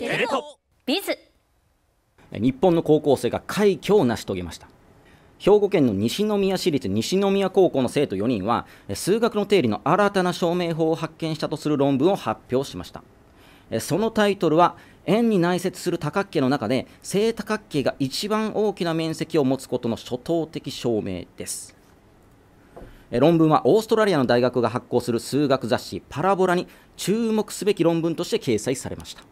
テレ東ビズ日本の高校生が快挙を成し遂げました兵庫県の西宮市立西宮高校の生徒4人は数学の定理の新たな証明法を発見したとする論文を発表しましたそのタイトルは円に内接する多角形の中で正多角形が一番大きな面積を持つことの初等的証明です論文はオーストラリアの大学が発行する数学雑誌パラボラに注目すべき論文として掲載されました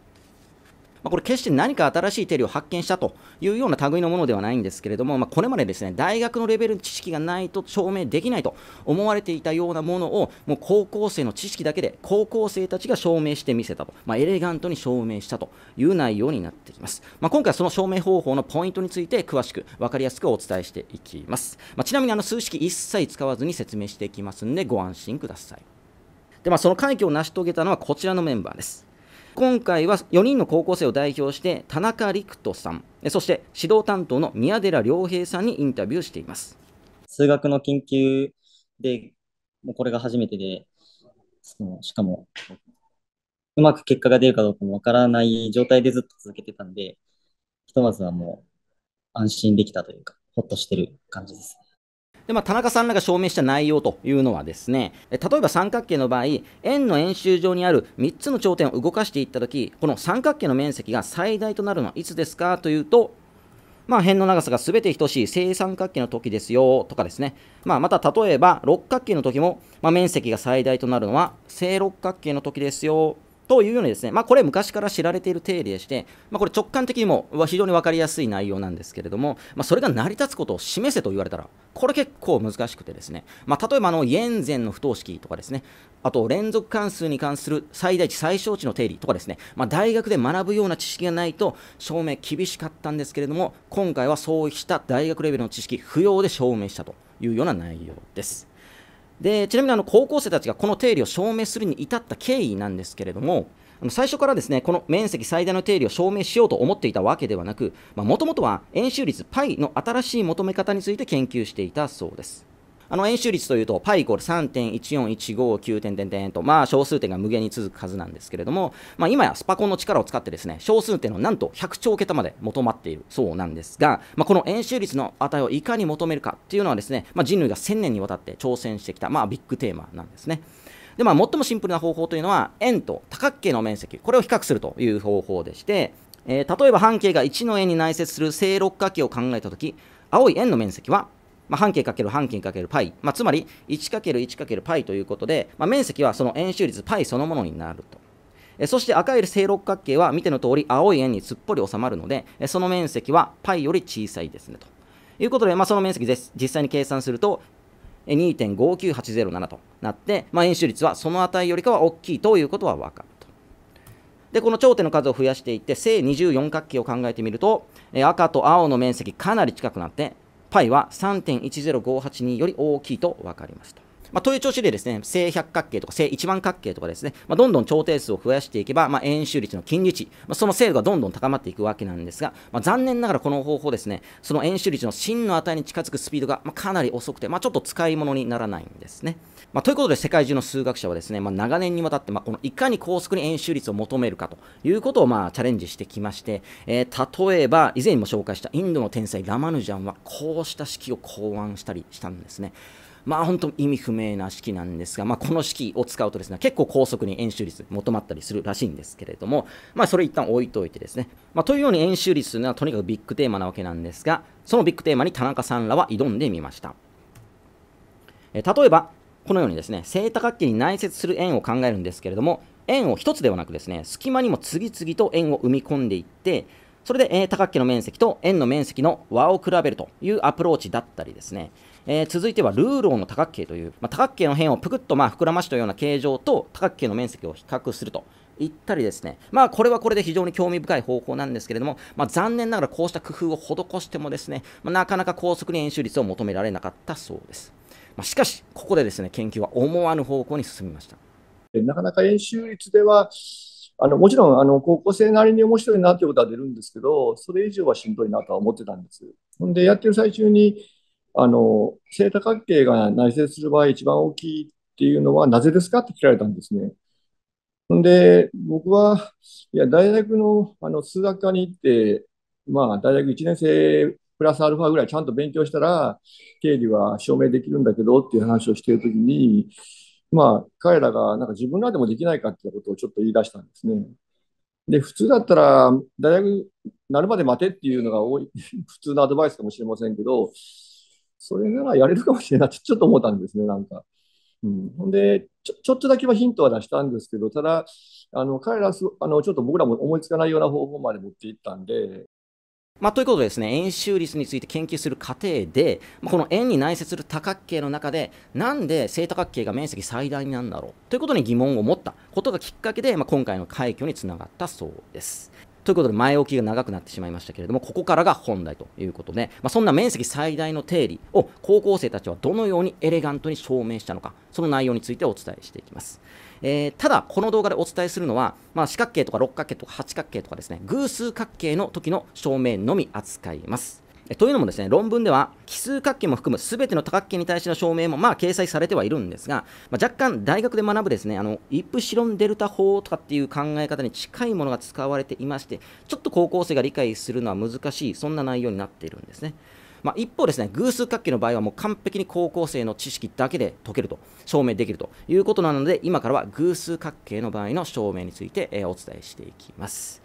まあ、これ決して何か新しい定理を発見したというような類のものではないんですけれども、まあ、これまでですね大学のレベルの知識がないと証明できないと思われていたようなものをもう高校生の知識だけで高校生たちが証明してみせたと、まあ、エレガントに証明したという内容になってきます、ま今回はその証明方法のポイントについて詳しく分かりやすくお伝えしていきます、まちなみにあの数式一切使わずに説明していきますのでご安心くださいで、まあ、その快挙を成し遂げたのはこちらのメンバーです今回は4人の高校生を代表して田中陸人さんそして指導担当の宮寺良平さんにインタビューしています数学の研究でもうこれが初めてでそのしかもうまく結果が出るかどうかもわからない状態でずっと続けてたんでひとまずはもう安心できたというかほっとしてる感じですねで、まあ、田中さんらが証明した内容というのはですね、例えば三角形の場合、円の円周上にある3つの頂点を動かしていったとき、この三角形の面積が最大となるのはいつですかというと、まあ、辺の長さが全て等しい正三角形の時ですよとかですね、まあ、また例えば六角形の時も、まあ、面積が最大となるのは正六角形の時ですよというようにですね、まあ、これ昔から知られている定理でして、まあ、これ直感的にも非常に分かりやすい内容なんですけれども、まあ、それが成り立つことを示せと言われたら、これ結構難しくてですね、まあ、例えばあの円前の不等式とかですね、あと連続関数に関する最大値、最小値の定理とかですね、まあ、大学で学ぶような知識がないと証明厳しかったんですけれども、今回はそうした大学レベルの知識不要で証明したというような内容です。でちなみにあの高校生たちがこの定理を証明するに至った経緯なんですけれども、最初からですねこの面積最大の定理を証明しようと思っていたわけではなく、もともとは円周率 π の新しい求め方について研究していたそうです。あの円周率というと、パイイコール3.14159点点点と、まあ、小数点が無限に続く数なんですけれども、まあ、今やスパコンの力を使ってですね、小数点のなんと100兆桁まで求まっているそうなんですが、まあ、この円周率の値をいかに求めるかっていうのはですね、まあ、人類が1000年にわたって挑戦してきた、まあ、ビッグテーマなんですね。で、まあ、最もシンプルな方法というのは、円と多角形の面積、これを比較するという方法でして、えー、例えば半径が1の円に内接する正六角形を考えたとき、青い円の面積はまあ、半径×半径 π、まあ、つまり 1×1×π ということで、まあ、面積はその円周率 π そのものになると。えそして赤い正六角形は見ての通り青い円にすっぽり収まるので、えその面積は π より小さいですねと。いうことで、まあ、その面積です実際に計算すると2.59807となって、まあ、円周率はその値よりかは大きいということは分かると。で、この頂点の数を増やしていって、正24角形を考えてみると、え赤と青の面積かなり近くなって、π は3.10582より大きいと分かりました。まあ、という調子でですね、正百角形とか正一番角形とかですね、まあ、どんどん調定数を増やしていけば、まあ、円周率の近似値、まあ、その精度がどんどん高まっていくわけなんですが、まあ、残念ながらこの方法ですね、その円周率の真の値に近づくスピードが、まあ、かなり遅くて、まあ、ちょっと使い物にならないんですね。まあ、ということで、世界中の数学者はですね、まあ、長年にわたって、まあ、このいかに高速に円周率を求めるかということを、まあ、チャレンジしてきまして、えー、例えば、以前にも紹介したインドの天才ラマヌジャンは、こうした式を考案したりしたんですね。まあ本当意味不明な式なんですが、まあ、この式を使うとですね、結構高速に円周率求まったりするらしいんですけれども、まあそれ一旦置いといてですね、まあ、というように円周率というのはとにかくビッグテーマなわけなんですが、そのビッグテーマに田中さんらは挑んでみました。え例えば、このようにですね、正多角形に内接する円を考えるんですけれども、円を1つではなくですね、隙間にも次々と円を生み込んでいって、それで多角形の面積と円の面積の和を比べるというアプローチだったりですね、えー、続いてはルーローの多角形という、まあ、多角形の辺をぷくっとまあ膨らましたような形状と多角形の面積を比較すると言ったりですね、まあ、これはこれで非常に興味深い方法なんですけれども、まあ、残念ながらこうした工夫を施してもですね、まあ、なかなか高速に円周率を求められなかったそうです。まあ、しかし、ここでですね研究は思わぬ方向に進みました。なかなか円周率ではあのもちろんあの高校生なりに面白いなということは出るんですけど、それ以上はしんどいなとは思ってたんです。ほんで、やってる最中に、あの、性多角形が内接する場合一番大きいっていうのはなぜですかって聞かれたんですね。んで、僕は、いや、大学のあの数学科に行って、まあ、大学1年生プラスアルファぐらいちゃんと勉強したら、経理は証明できるんだけどっていう話をしているときに、まあ、彼らがなんか自分らでもできないかっていうことをちょっと言い出したんですね。で、普通だったら、大学なるまで待てっていうのが多い、普通のアドバイスかもしれませんけど、それならやれるかもしれないってちょっと思ったんですね、なんか。うん、ほんでちょ、ちょっとだけはヒントは出したんですけど、ただ、あの彼らすあの、ちょっと僕らも思いつかないような方法まで持っていったんで。まあ、ということでですね、円周率について研究する過程で、この円に内接する多角形の中で、なんで正多角形が面積最大なんだろうということに疑問を持ったことがきっかけで、まあ、今回の快挙につながったそうです。ということで前置きが長くなってしまいましたけれどもここからが本題ということで、まあ、そんな面積最大の定理を高校生たちはどのようにエレガントに証明したのかその内容についてお伝えしていきます、えー、ただこの動画でお伝えするのは、まあ、四角形とか六角形とか八角形とかですね偶数角形の時の証明のみ扱いますというのもですね、論文では奇数角形も含む全ての多角形に対しての証明もまあ掲載されてはいるんですが、まあ、若干大学で学ぶですね、あの、イプシロンデルタ法とかっていう考え方に近いものが使われていまして、ちょっと高校生が理解するのは難しい、そんな内容になっているんですね。まあ、一方ですね、偶数角形の場合はもう完璧に高校生の知識だけで解けると、証明できるということなので、今からは偶数角形の場合の証明について、えお伝えしていきます。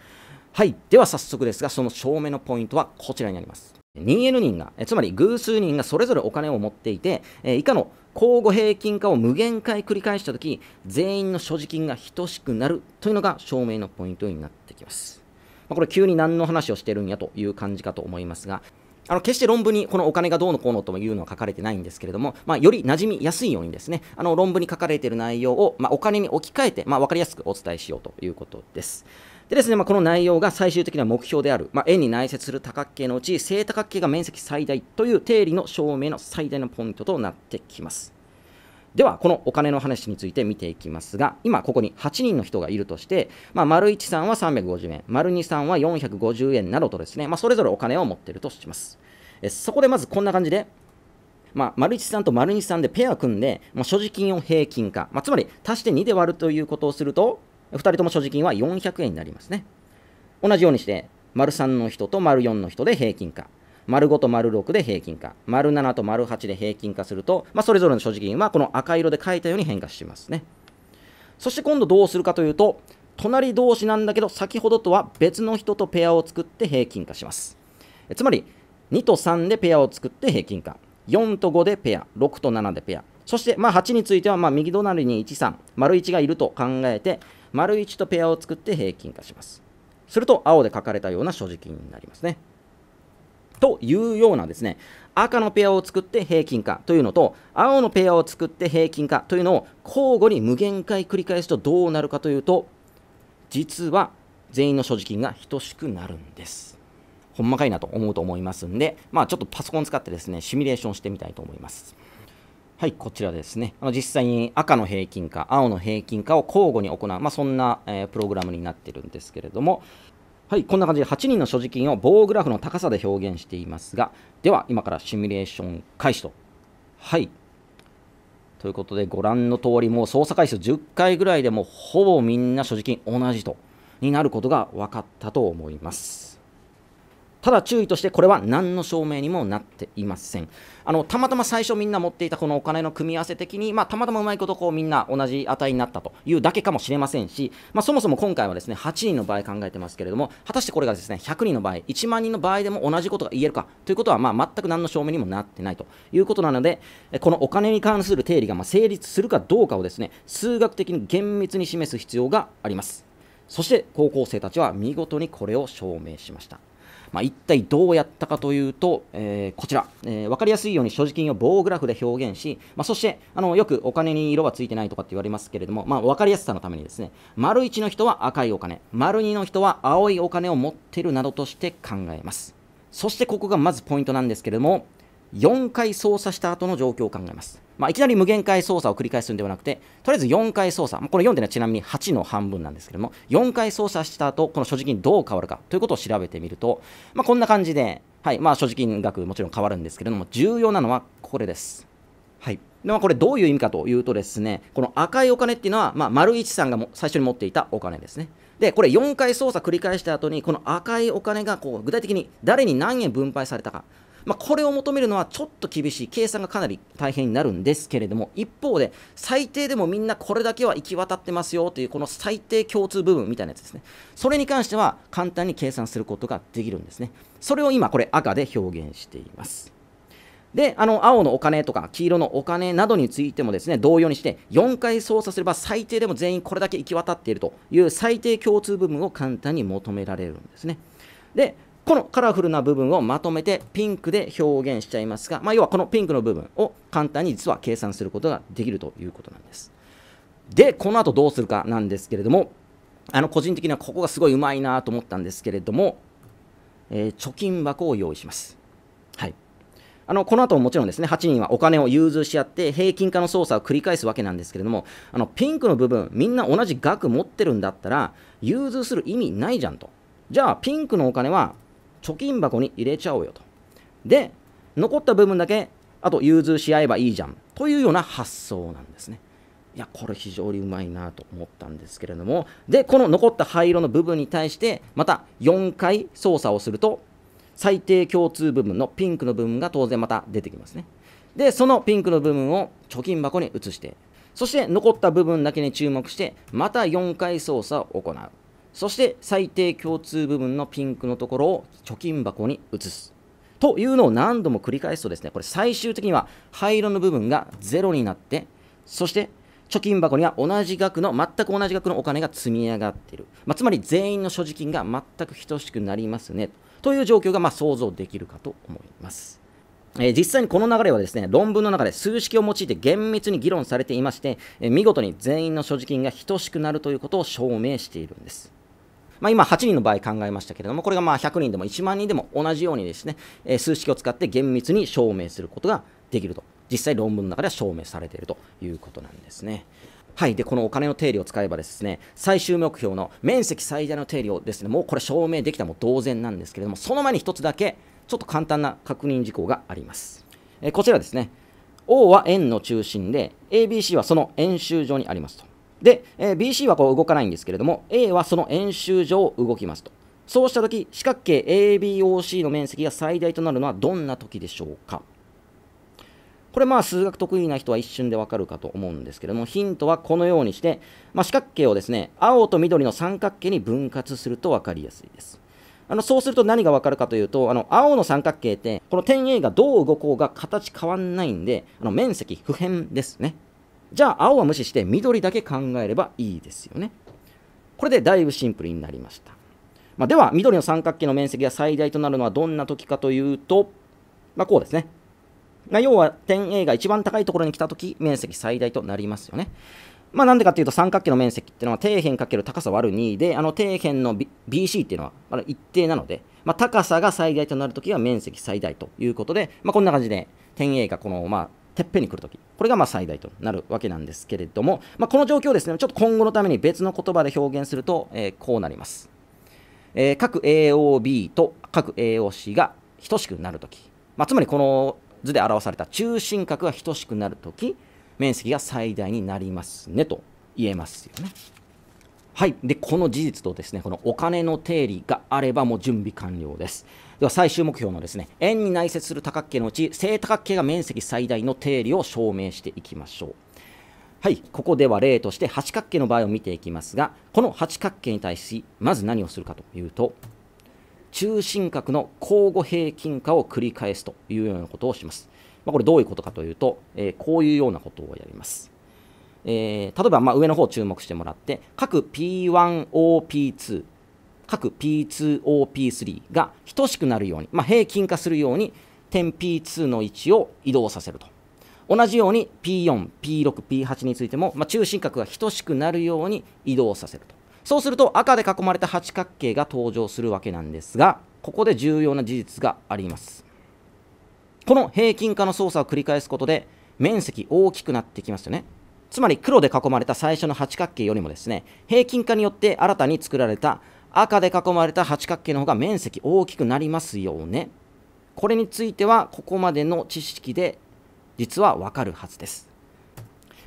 はい、では早速ですが、その証明のポイントはこちらになります。2N 人が、つまり偶数人がそれぞれお金を持っていて、以下の交互平均化を無限回繰り返したとき、全員の所持金が等しくなるというのが証明のポイントになってきます。まあ、これ急に何の話をしてるんやという感じかと思いますが、あの決して論文にこのお金がどうのこうのというのは書かれてないんですけれども、まあ、より馴染みやすいようにですねあの論文に書かれている内容を、まあ、お金に置き換えて、まあ、分かりやすくお伝えしようということです。でですね、まあ、この内容が最終的な目標である、まあ、円に内接する多角形のうち正多角形が面積最大という定理の証明の最大のポイントとなってきます。では、このお金の話について見ていきますが、今ここに8人の人がいるとして、まあ、丸1さんは350円、丸2さんは450円などとですね、まあ、それぞれお金を持っているとします。えそこでまずこんな感じで、まあ、丸1さんと丸2さんでペア組んで、まあ、所持金を平均化、まあ、つまり足して2で割るということをすると、2人とも所持金は400円になりますね。同じようにして、丸3の人と丸4の人で平均化。丸5と丸6で平均化。丸7と丸8で平均化すると、まあ、それぞれの所持金はこの赤色で書いたように変化しますね。そして今度どうするかというと、隣同士なんだけど、先ほどとは別の人とペアを作って平均化します。つまり、2と3でペアを作って平均化。4と5でペア、6と7でペア。そして、まあ、8については、ま右隣に1、3、丸1がいると考えて、丸1とペアを作って平均化します。すると、青で書かれたような所持金になりますね。というようなですね、赤のペアを作って平均化というのと、青のペアを作って平均化というのを交互に無限回繰り返すとどうなるかというと、実は全員の所持金が等しくなるんです。ほんまかいなと思うと思いますんで、まあちょっとパソコン使ってですね、シミュレーションしてみたいと思います。はい、こちらですね。あの実際に赤の平均化、青の平均化を交互に行う、まあ、そんな、えー、プログラムになってるんですけれども、はい、こんな感じで8人の所持金を棒グラフの高さで表現していますが、では今からシミュレーション開始と。はい。ということで、ご覧の通り、もう操作回数10回ぐらいでもほぼみんな所持金同じと、になることが分かったと思います。ただ注意としてこれは何の証明にもなっていませんあのたまたま最初みんな持っていたこのお金の組み合わせ的に、まあ、たまたまうまいことこうみんな同じ値になったというだけかもしれませんし、まあ、そもそも今回はですね8人の場合考えてますけれども果たしてこれがですね100人の場合1万人の場合でも同じことが言えるかということは、まあ、全く何の証明にもなってないということなのでこのお金に関する定理がま成立するかどうかをですね数学的に厳密に示す必要がありますそして高校生たちは見事にこれを証明しました。まあ、一体どうやったかというと、えー、こちら、えー、分かりやすいように所持金を棒グラフで表現し、まあ、そしてあのよくお金に色はついてないとかって言われますけれども、まあ、分かりやすさのためにですね丸1の人は赤いお金丸2の人は青いお金を持ってるなどとして考えますそしてここがまずポイントなんですけれども4回操作した後の状況を考えますまあ、いきなり無限回操作を繰り返すんではなくて、とりあえず4回操作、この4ってのはちなみに8の半分なんですけども、4回操作した後、この所持金どう変わるかということを調べてみると、まあ、こんな感じで、はいまあ、所持金額もちろん変わるんですけれども、重要なのはこれです。はいでまこれどういう意味かというとですね、この赤いお金っていうのは、まあ、丸一さんがも最初に持っていたお金ですね。で、これ4回操作繰り返した後に、この赤いお金がこう具体的に誰に何円分配されたか、まあ、これを求めるのはちょっと厳しい、計算がかなり大変になるんですけれども、一方で、最低でもみんなこれだけは行き渡ってますよという、この最低共通部分みたいなやつですね。それに関しては簡単に計算することができるんですね。それを今、これ赤で表現しています。で、あの、青のお金とか黄色のお金などについてもですね、同様にして、4回操作すれば最低でも全員これだけ行き渡っているという最低共通部分を簡単に求められるんですね。で、このカラフルな部分をまとめてピンクで表現しちゃいますが、まあ、要はこのピンクの部分を簡単に実は計算することができるということなんです。で、この後どうするかなんですけれども、あの個人的にはここがすごいうまいなと思ったんですけれども、えー、貯金箱を用意します。はい。あのこの後ももちろんですね8人はお金を融通し合って平均化の操作を繰り返すわけなんですけれどもあのピンクの部分みんな同じ額持ってるんだったら融通する意味ないじゃんとじゃあピンクのお金は貯金箱に入れちゃおうよと。で、残った部分だけ、あと融通し合えばいいじゃんというような発想なんですね。いや、これ非常にうまいなと思ったんですけれども、で、この残った灰色の部分に対して、また4回操作をすると、最低共通部分のピンクの部分が当然また出てきますね。で、そのピンクの部分を貯金箱に移して、そして残った部分だけに注目して、また4回操作を行う。そして最低共通部分のピンクのところを貯金箱に移す。というのを何度も繰り返すとですね、これ最終的には灰色の部分が0になって、そして貯金箱には同じ額の、全く同じ額のお金が積み上がっている。まあ、つまり全員の所持金が全く等しくなりますね。という状況がま想像できるかと思います。えー、実際にこの流れはですね、論文の中で数式を用いて厳密に議論されていまして、えー、見事に全員の所持金が等しくなるということを証明しているんです。まあ、今8人の場合考えましたけれども、これがまあ100人でも1万人でも同じようにですね、え数式を使って厳密に証明することができると。実際論文の中では証明されているということなんですね。はい、でこのお金の定理を使えばですね最終目標の面積最大の定理をですねもうこれ証明できたも同然なんですけれどもその前に1つだけちょっと簡単な確認事項があります、えこちらですね O は円の中心で ABC はその円周上にありますとで、えー、BC はこう動かないんですけれども、A はその演習上動きますと。そうしたとき、四角形 ABOC の面積が最大となるのはどんなときでしょうかこれまあ数学得意な人は一瞬でわかるかと思うんですけども、ヒントはこのようにして、まあ、四角形をですね、青と緑の三角形に分割すると分かりやすいです。あのそうすると何がわかるかというと、あの青の三角形って、この点 A がどう動こうが形変わんないんで、あの面積、不変ですね。じゃあ青は無視して緑だけ考えればいいですよね。これでだいぶシンプルになりました。まあ、では、緑の三角形の面積が最大となるのはどんな時かというと、まあ、こうですね。まあ、要は点 A が一番高いところに来た時、面積最大となりますよね。まあ、なんでかというと三角形の面積っていうのは底辺かける高さ割る2であの底辺の、B、c っていうのは一定なので、まあ、高さが最大となるときは面積最大ということで、まあ、こんな感じで点 A がこの、まあ、てっぺんに来るときこれがま最大となるわけなんですけれども、まあ、この状況をですね、ちょっと今後のために別の言葉で表現すると、えー、こうなります。えー、各 AOB と各 AOC が等しくなるとき、まあ、つまりこの図で表された中心角が等しくなるとき、面積が最大になりますねと言えますよね。はい、でこの事実とですねこのお金の定理があればもう準備完了です。では最終目標のですね円に内接する多角形のうち正多角形が面積最大の定理を証明していきましょう。はい、ここでは例として八角形の場合を見ていきますがこの八角形に対しまず何をするかというと中心角の交互平均化を繰り返すというようなことをします。まあ、これどういうことかというと、えー、こういうようなことをやります。えー、例えばまあ上の方注目してもらって各 P1OP2 各 P2OP3 が等しくなるように、まあ、平均化するように点 P2 の位置を移動させると同じように P4、P6、P8 についても、まあ、中心角が等しくなるように移動させるとそうすると赤で囲まれた八角形が登場するわけなんですがここで重要な事実がありますこの平均化の操作を繰り返すことで面積大きくなってきますよねつまり黒で囲まれた最初の八角形よりもですね平均化によって新たに作られた赤で囲まれた八角形の方が面積大きくなりますよねこれについてはここまでの知識で実はわかるはずです、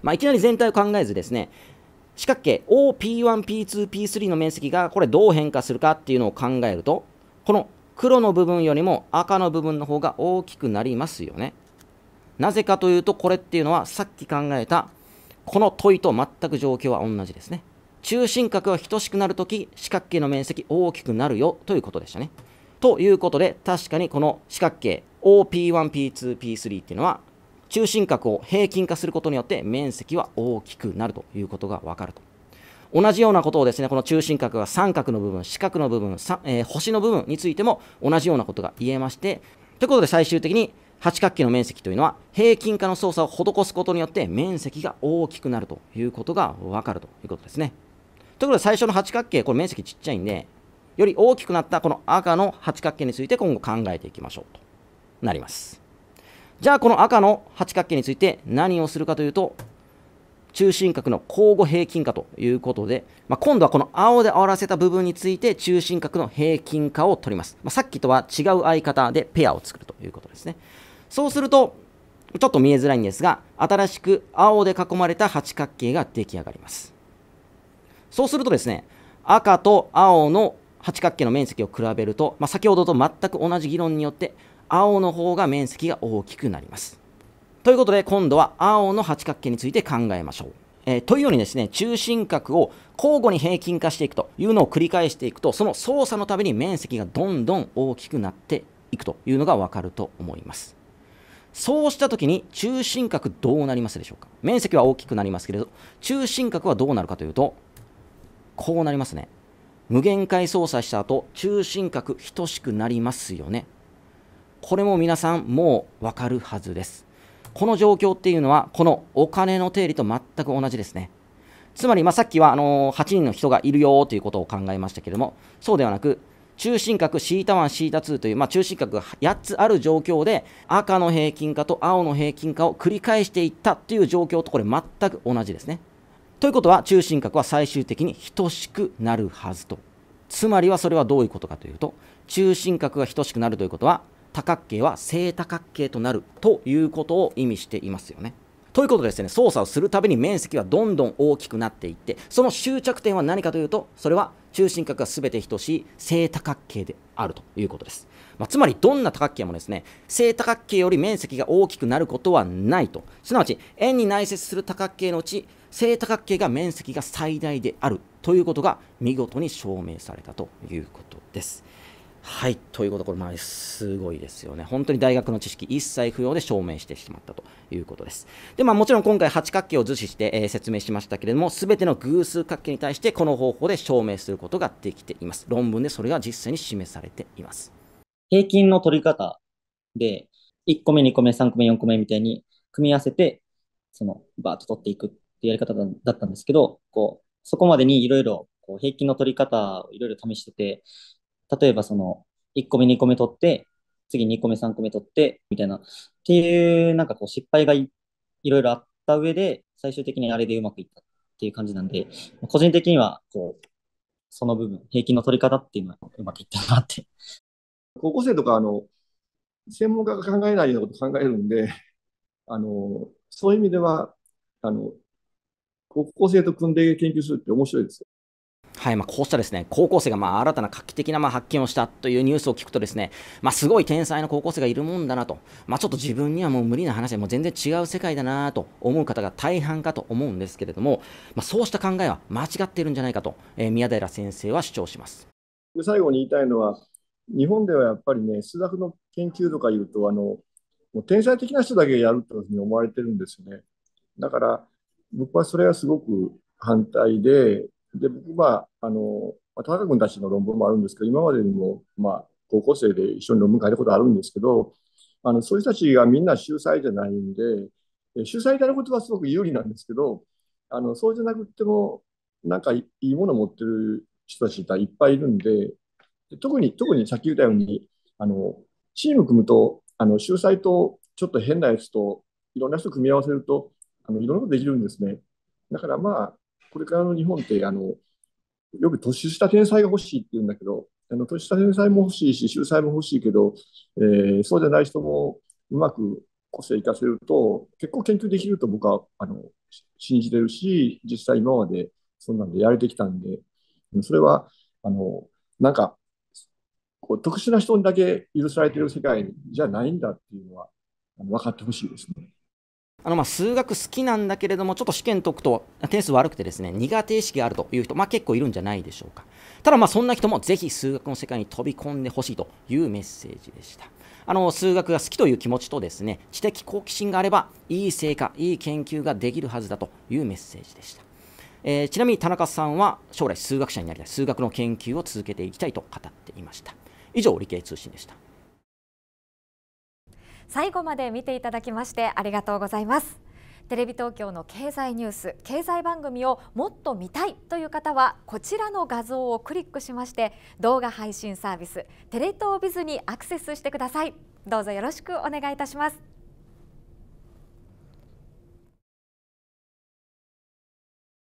まあ、いきなり全体を考えずですね四角形 OP1P2P3 の面積がこれどう変化するかっていうのを考えるとこの黒の部分よりも赤の部分の方が大きくなりますよねなぜかというとこれっていうのはさっき考えたこの問いと全く状況は同じですね。中心角が等しくなるとき、四角形の面積大きくなるよということでしたね。ということで、確かにこの四角形 OP1、P2、P3 っていうのは、中心角を平均化することによって面積は大きくなるということがわかると。同じようなことをですね、この中心角が三角の部分、四角の部分、えー、星の部分についても同じようなことが言えまして、ということで最終的に八角形の面積というのは平均化の操作を施すことによって面積が大きくなるということが分かるということですね。ということで最初の八角形、これ面積ちっちゃいんで、より大きくなったこの赤の八角形について今後考えていきましょうとなります。じゃあこの赤の八角形について何をするかというと、中心角の交互平均化ということで、まあ、今度はこの青で合わせた部分について中心角の平均化を取ります。まあ、さっきとは違う相方でペアを作るということですね。そうすると、ちょっと見えづらいんですが、新しく青で囲まれた八角形が出来上がります。そうするとですね、赤と青の八角形の面積を比べると、まあ、先ほどと全く同じ議論によって、青の方が面積が大きくなります。ということで、今度は青の八角形について考えましょう。えー、というようにですね、中心角を交互に平均化していくというのを繰り返していくと、その操作のために面積がどんどん大きくなっていくというのがわかると思います。そうしたときに中心角どうなりますでしょうか面積は大きくなりますけれど中心角はどうなるかというとこうなりますね無限回操作した後中心角等しくなりますよねこれも皆さんもうわかるはずですこの状況っていうのはこのお金の定理と全く同じですねつまり、まさっきはあの8人の人がいるよということを考えましたけれどもそうではなく中心角 θ1θ2 という、まあ、中心角が8つある状況で赤の平均化と青の平均化を繰り返していったという状況とこれ全く同じですね。ということは中心角は最終的に等しくなるはずと。つまりはそれはどういうことかというと中心角が等しくなるということは多角形は正多角形となるということを意味していますよね。ということでですね操作をするたびに面積はどんどん大きくなっていってその終着点は何かというとそれは中心角が全て等しい正多角形であるということです。まあ、つまりどんな多角形もですね、正多角形より面積が大きくなることはないと。すなわち、円に内接する多角形のうち、正多角形が面積が最大であるということが見事に証明されたということです。はい、ということこれ、まあ、すごいですよね。本当に大学の知識一切不要で証明してしまったということです。で、まあ、もちろん今回八角形を図示して、えー、説明しましたけれども、すべての偶数角形に対してこの方法で証明することができています。論文でそれが実際に示されています。平均の取り方で、1個目、2個目、3個目、4個目みたいに組み合わせて、その、バーッと取っていくっていうやり方だったんですけど、こう、そこまでにいろいろ、こう、平均の取り方をいろいろ試してて、例えばその、1個目、2個目取って、次2個目、3個目取って、みたいな、っていう、なんかこう、失敗がいろいろあった上で、最終的にあれでうまくいったっていう感じなんで、個人的には、こう、その部分、平均の取り方っていうのはうまくいったなって。高校生とか、あの、専門家が考えないようなこと考えるんで、あの、そういう意味では、あの、高校生と組んで研究するって面白いですよ。はいまあ、こうしたですね高校生がまあ新たな画期的なまあ発見をしたというニュースを聞くとですね、まあ、すごい天才の高校生がいるもんだなと、まあ、ちょっと自分にはもう無理な話でもう全然違う世界だなと思う方が大半かと思うんですけれども、まあ、そうした考えは間違っているんじゃないかと、えー、宮平先生は主張します最後に言いたいのは日本ではやっぱりね数学の研究とかいうとあのもう天才的な人だけやるというふうに思われてるんですよねだから僕はそれはすごく反対でで、僕、まあ、あの、田中君たちの論文もあるんですけど、今までにも、まあ、高校生で一緒に論文書いたことあるんですけど、あの、そういう人たちがみんな秀才じゃないんで、秀才であることはすごく有利なんですけど、あの、そうじゃなくても、なんかいいものを持ってる人たちがいっぱいいるんで、で特に、特にさっき言ったように、あの、チーム組むと、あの、秀才とちょっと変なやつと、いろんな人組み合わせると、あの、いろんなことできるんですね。だからまあ、これからの日本ってあのよく年下天才が欲しいって言うんだけどあの年下天才も欲しいし秀才も欲しいけど、えー、そうじゃない人もうまく個性活かせると結構研究できると僕はあの信じてるし実際今までそんなんでやれてきたんでそれはあのなんかこう特殊な人にだけ許されてる世界じゃないんだっていうのは分かってほしいですね。あのまあ数学好きなんだけれども、ちょっと試験解くと点数悪くてですね、苦手意識があるという人、まあ、結構いるんじゃないでしょうか。ただまあそんな人もぜひ数学の世界に飛び込んでほしいというメッセージでした。あの数学が好きという気持ちとですね、知的好奇心があれば、いい成果、いい研究ができるはずだというメッセージでした。えー、ちなみに田中さんは将来数学者になりたい、数学の研究を続けていきたいと語っていました。以上、理系通信でした。最後まで見ていただきましてありがとうございますテレビ東京の経済ニュース経済番組をもっと見たいという方はこちらの画像をクリックしまして動画配信サービステレ東ビズにアクセスしてくださいどうぞよろしくお願いいたします